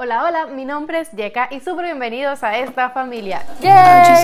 Hola, hola, mi nombre es Yeka y súper bienvenidos a esta familia. Hola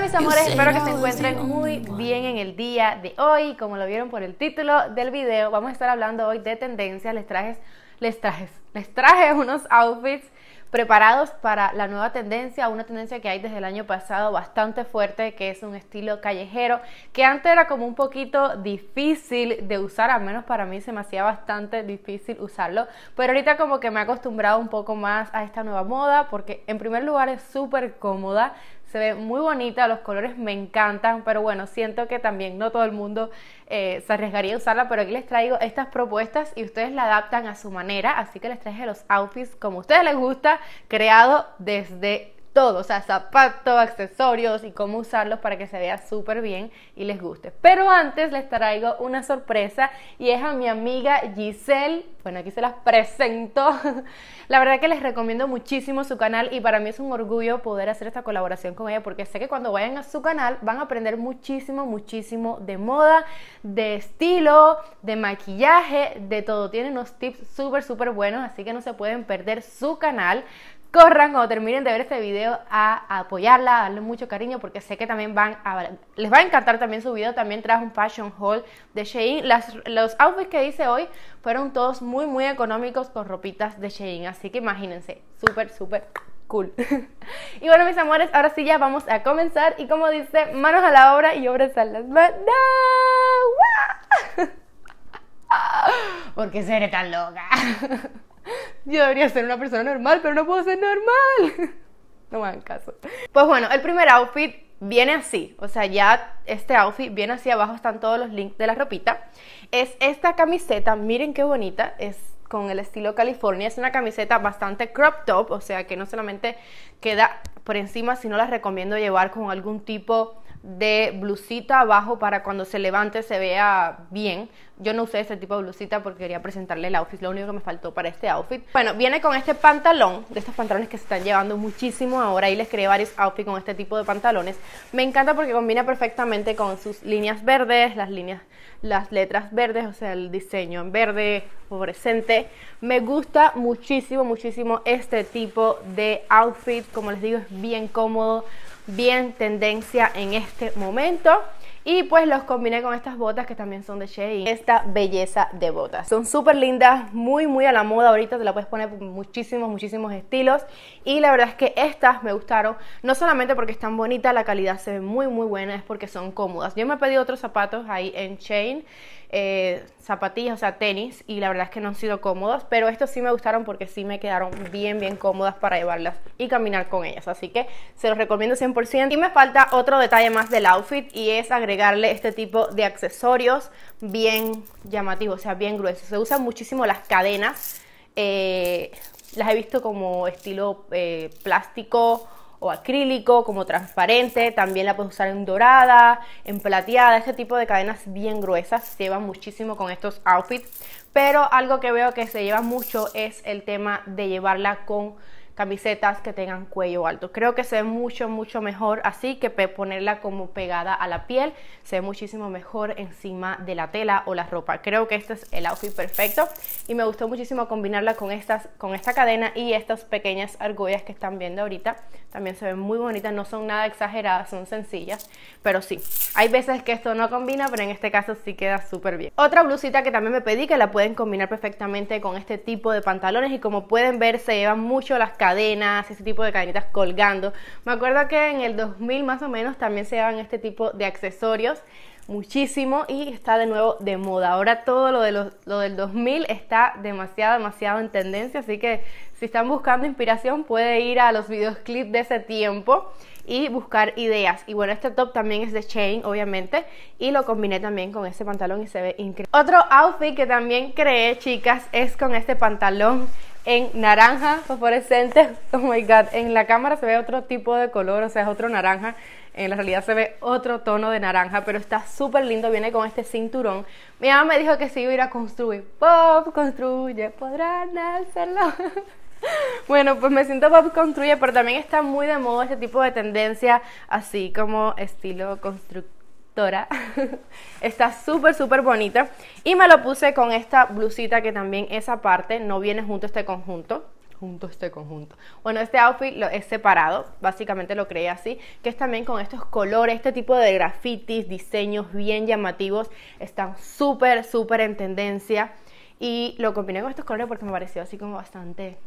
mis amores, espero que se encuentren muy bien en el día de hoy. Como lo vieron por el título del video, vamos a estar hablando hoy de tendencias. Les traje, les traje, les traje unos outfits preparados para la nueva tendencia, una tendencia que hay desde el año pasado bastante fuerte, que es un estilo callejero, que antes era como un poquito difícil de usar, al menos para mí se me hacía bastante difícil usarlo, pero ahorita como que me he acostumbrado un poco más a esta nueva moda, porque en primer lugar es súper cómoda, se ve muy bonita, los colores me encantan, pero bueno, siento que también no todo el mundo eh, se arriesgaría a usarla, pero aquí les traigo estas propuestas y ustedes la adaptan a su manera, así que les traje los outfits como a ustedes les gusta, creado desde todo, o sea, zapatos, accesorios y cómo usarlos para que se vea súper bien y les guste. Pero antes les traigo una sorpresa y es a mi amiga Giselle. Bueno, aquí se las presento. La verdad que les recomiendo muchísimo su canal y para mí es un orgullo poder hacer esta colaboración con ella porque sé que cuando vayan a su canal van a aprender muchísimo, muchísimo de moda, de estilo, de maquillaje, de todo. Tiene unos tips súper, súper buenos, así que no se pueden perder su canal corran cuando terminen de ver este video a, apoyarla, a darle mucho cariño porque sé que también van a, les va a encantar también su video, también trajo un fashion haul de Shein, los outfits que hice hoy fueron todos muy muy económicos con ropitas de Shein, así que imagínense, súper súper cool. y bueno mis amores, ahora sí ya vamos a comenzar y como dice, manos a la obra y obras a las manos. ¡No! ¿Por qué seré tan loca? Yo debería ser una persona normal, pero no puedo ser normal. no me hagan caso. Pues bueno, el primer outfit viene así. O sea, ya este outfit viene así. Abajo están todos los links de la ropita. Es esta camiseta. Miren qué bonita. Es con el estilo California. Es una camiseta bastante crop top, o sea que no solamente queda por encima, sino la recomiendo llevar con algún tipo de blusita abajo para cuando se levante se vea bien. Yo no usé este tipo de blusita porque quería presentarle el outfit, lo único que me faltó para este outfit. Bueno, viene con este pantalón, de estos pantalones que se están llevando muchísimo ahora y les creé varios outfits con este tipo de pantalones. Me encanta porque combina perfectamente con sus líneas verdes, las líneas, las letras verdes, o sea, el diseño en verde, fluorescente. Me gusta muchísimo, muchísimo este tipo de outfit, como les digo, es bien cómodo bien tendencia en este momento. Y pues los combiné con estas botas que también son de Shein. Esta belleza de botas. Son súper lindas, muy muy a la moda ahorita. Te la puedes poner muchísimos, muchísimos estilos. Y la verdad es que estas me gustaron. No solamente porque están bonitas, la calidad se ve muy muy buena. Es porque son cómodas. Yo me pedí otros zapatos ahí en Shein. Eh, zapatillas, o sea, tenis, y la verdad es que no han sido cómodas, pero estos sí me gustaron porque sí me quedaron bien, bien cómodas para llevarlas y caminar con ellas, así que se los recomiendo 100%. Y me falta otro detalle más del outfit y es agregarle este tipo de accesorios bien llamativos, o sea, bien gruesos. Se usan muchísimo las cadenas, eh, las he visto como estilo eh, plástico o acrílico, como transparente, también la puedes usar en dorada, en plateada, este tipo de cadenas bien gruesas se llevan muchísimo con estos outfits, pero algo que veo que se lleva mucho es el tema de llevarla con camisetas que tengan cuello alto. Creo que se ve mucho, mucho mejor así que ponerla como pegada a la piel. Se ve muchísimo mejor encima de la tela o la ropa. Creo que este es el outfit perfecto y me gustó muchísimo combinarla con, estas, con esta cadena y estas pequeñas argollas que están viendo ahorita. También se ven muy bonitas, no son nada exageradas, son sencillas, pero sí. Hay veces que esto no combina, pero en este caso sí queda súper bien. Otra blusita que también me pedí que la pueden combinar perfectamente con este tipo de pantalones y como pueden ver se llevan mucho las caras cadenas, ese tipo de cadenitas colgando. Me acuerdo que en el 2000 más o menos también se daban este tipo de accesorios muchísimo y está de nuevo de moda. Ahora todo lo, de lo del 2000 está demasiado, demasiado en tendencia, así que si están buscando inspiración puede ir a los videoclips de ese tiempo y buscar ideas. Y bueno, este top también es de Chain, obviamente, y lo combiné también con ese pantalón y se ve increíble. Otro outfit que también creé, chicas, es con este pantalón en naranja fosforescente. Oh my god, en la cámara se ve otro tipo de color, o sea, es otro naranja. En la realidad se ve otro tono de naranja, pero está súper lindo, viene con este cinturón. Mi mamá me dijo que si iba a ir a construir. Pop, construye, podrán hacerlo. Bueno, pues me siento pop construye, pero también está muy de moda este tipo de tendencia, así como estilo constructivo Está súper, súper bonita. Y me lo puse con esta blusita que también esa parte no viene junto a este conjunto. Junto a este conjunto. Bueno, este outfit lo, es separado, básicamente lo creé así, que es también con estos colores, este tipo de grafitis, diseños bien llamativos, están súper, súper en tendencia. Y lo combiné con estos colores porque me pareció así como bastante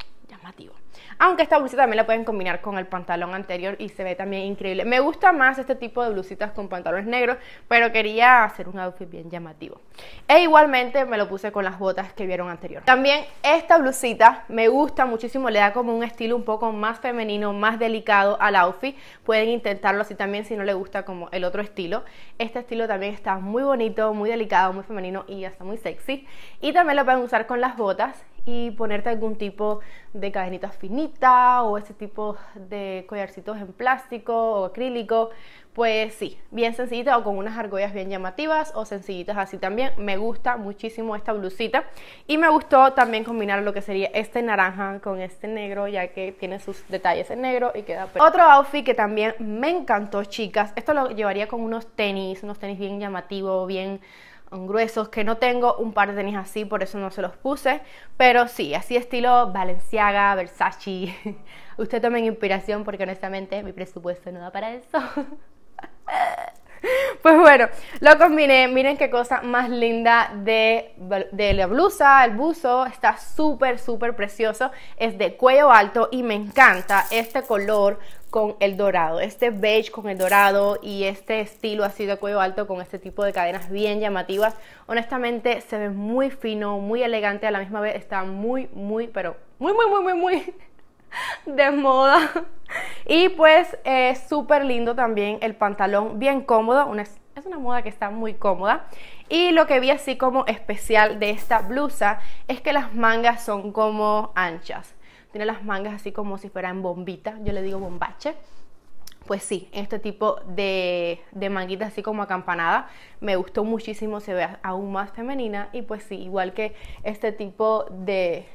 aunque esta blusita también la pueden combinar con el pantalón anterior y se ve también increíble. Me gusta más este tipo de blusitas con pantalones negros, pero quería hacer un outfit bien llamativo. E igualmente me lo puse con las botas que vieron anterior. También esta blusita me gusta muchísimo, le da como un estilo un poco más femenino, más delicado al outfit. Pueden intentarlo así también si no le gusta como el otro estilo. Este estilo también está muy bonito, muy delicado, muy femenino y hasta muy sexy. Y también lo pueden usar con las botas y ponerte algún tipo de cadenita finita o ese tipo de collarcitos en plástico o acrílico, pues sí, bien sencillita o con unas argollas bien llamativas o sencillitas así también. Me gusta muchísimo esta blusita y me gustó también combinar lo que sería este naranja con este negro ya que tiene sus detalles en negro y queda Otro outfit que también me encantó, chicas, esto lo llevaría con unos tenis, unos tenis bien llamativos, bien gruesos que no tengo un par de tenis así por eso no se los puse pero sí así estilo Balenciaga Versace usted tomen inspiración porque honestamente mi presupuesto no da para eso pues bueno, lo combiné. Miren qué cosa más linda de, de la blusa, el buzo. Está súper, súper precioso. Es de cuello alto y me encanta este color con el dorado, este beige con el dorado y este estilo así de cuello alto con este tipo de cadenas bien llamativas. Honestamente se ve muy fino, muy elegante, a la misma vez está muy, muy, pero muy, muy, muy, muy, muy de moda. Y pues es súper lindo también el pantalón, bien cómodo, es una moda que está muy cómoda. Y lo que vi así como especial de esta blusa es que las mangas son como anchas tiene las mangas así como si fueran bombita, yo le digo bombache. Pues sí, este tipo de, de manguita así como acampanada me gustó muchísimo, se ve aún más femenina y pues sí, igual que este tipo de,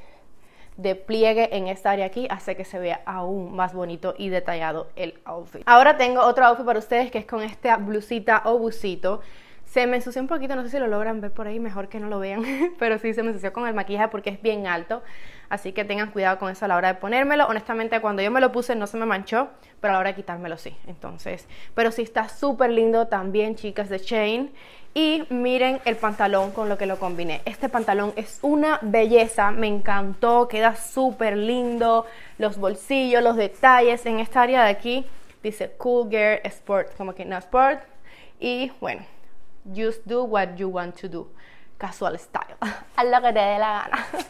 de pliegue en esta área aquí hace que se vea aún más bonito y detallado el outfit. Ahora tengo otro outfit para ustedes que es con esta blusita o busito. Se me ensució un poquito, no sé si lo logran ver por ahí, mejor que no lo vean, pero sí se me ensució con el maquillaje porque es bien alto, así que tengan cuidado con eso a la hora de ponérmelo. Honestamente, cuando yo me lo puse no se me manchó, pero a la hora de quitármelo sí. Entonces, pero sí está súper lindo también, chicas de Chain. Y miren el pantalón con lo que lo combiné. Este pantalón es una belleza, me encantó, queda súper lindo. Los bolsillos, los detalles en esta área de aquí dice Cool Girl Sport, como que no sport. Y bueno, Just do what you want to do. Casual style. Haz lo que te dé la gana.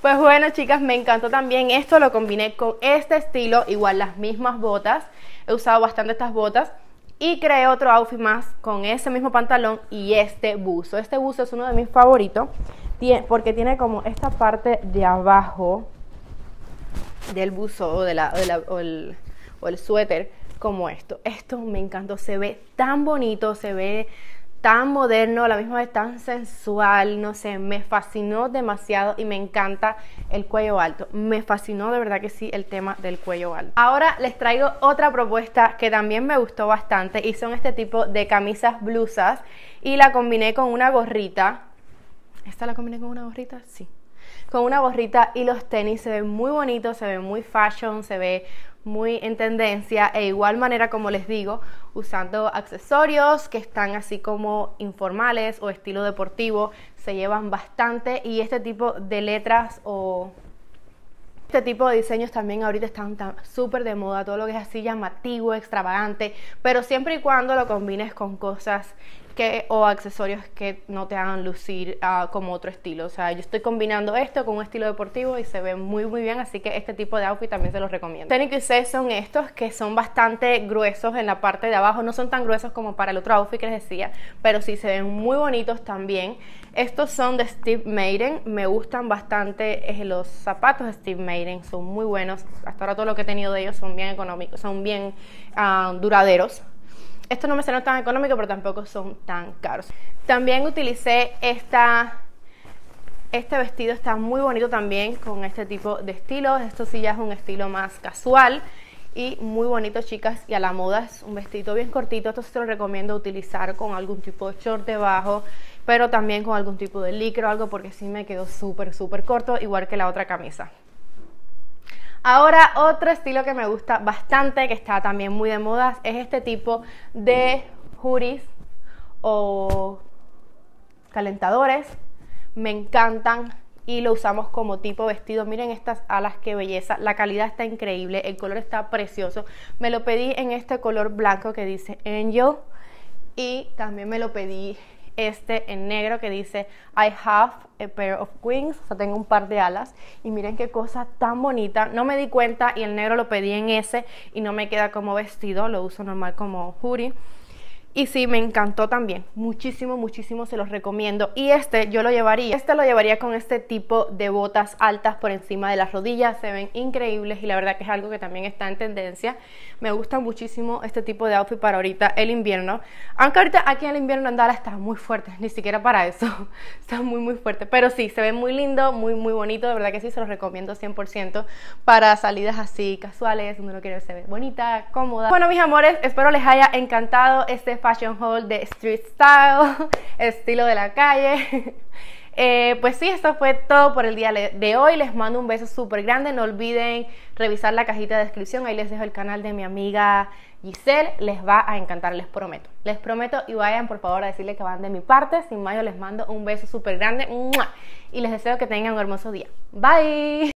Pues bueno, chicas, me encantó también esto. Lo combiné con este estilo, igual las mismas botas. He usado bastante estas botas. Y creé otro outfit más con ese mismo pantalón y este buzo. Este buzo es uno de mis favoritos porque tiene como esta parte de abajo del buzo o, de el suéter como esto. Esto me encantó, se ve tan bonito, se ve tan moderno, a la misma vez tan sensual, no sé, me fascinó demasiado y me encanta el cuello alto. Me fascinó de verdad que sí el tema del cuello alto. Ahora les traigo otra propuesta que también me gustó bastante y son este tipo de camisas blusas y la combiné con una gorrita. ¿Esta la combiné con una gorrita? Sí. Con una gorrita y los tenis se ven muy bonitos, se ven muy fashion, se ve muy en tendencia e igual manera como les digo usando accesorios que están así como informales o estilo deportivo se llevan bastante y este tipo de letras o este tipo de diseños también ahorita están súper de moda, todo lo que es así llamativo, extravagante, pero siempre y cuando lo combines con cosas o accesorios que no te hagan lucir ah, como otro estilo. O sea, yo estoy combinando esto con un estilo deportivo y se ve muy muy bien, así que este tipo de outfit también se los recomiendo. Tenis que son estos que son bastante gruesos en la parte de abajo, no son tan gruesos como para el otro outfit que les decía, pero sí se ven muy bonitos también. Estos son de Steve Maiden, me gustan bastante eh, los zapatos de Steve Maiden, son muy buenos. Hasta ahora todo lo que he tenido de ellos son bien económicos, son bien ah, duraderos estos no me salieron tan económicos, pero tampoco son tan caros. También utilicé esta, este vestido, está muy bonito también con este tipo de estilos. Esto sí ya es un estilo más casual y muy bonito, chicas, y a la moda es un vestido bien cortito. Esto se lo recomiendo utilizar con algún tipo de short debajo, pero también con algún tipo de licro o algo porque sí me quedó súper, súper corto, igual que la otra camisa. Ahora otro estilo que me gusta bastante, que está también muy de moda, es este tipo de juris o calentadores. Me encantan y lo usamos como tipo vestido. Miren estas alas, qué belleza. La calidad está increíble, el color está precioso. Me lo pedí en este color blanco que dice Angel y también me lo pedí este en negro que dice I have a pair of wings, o sea, tengo un par de alas. Y miren qué cosa tan bonita. No me di cuenta y el negro lo pedí en ese y no me queda como vestido, lo uso normal como hoodie. Y sí, me encantó también. Muchísimo, muchísimo se los recomiendo. Y este yo lo llevaría. Este lo llevaría con este tipo de botas altas por encima de las rodillas. Se ven increíbles y la verdad que es algo que también está en tendencia. Me gusta muchísimo este tipo de outfit para ahorita el invierno. Aunque ahorita aquí en el invierno Andala está muy fuerte. Ni siquiera para eso. Está muy, muy fuerte. Pero sí, se ve muy lindo, muy, muy bonito. De verdad que sí, se los recomiendo 100% para salidas así casuales, donde lo quiere se ve bonita, cómoda. Bueno, mis amores, espero les haya encantado este fashion haul de street style, estilo de la calle. Eh, pues sí, esto fue todo por el día de hoy. Les mando un beso súper grande. No olviden revisar la cajita de descripción. Ahí les dejo el canal de mi amiga Giselle. Les va a encantar, les prometo. Les prometo y vayan por favor a decirle que van de mi parte. Sin yo les mando un beso súper grande. Y les deseo que tengan un hermoso día. Bye.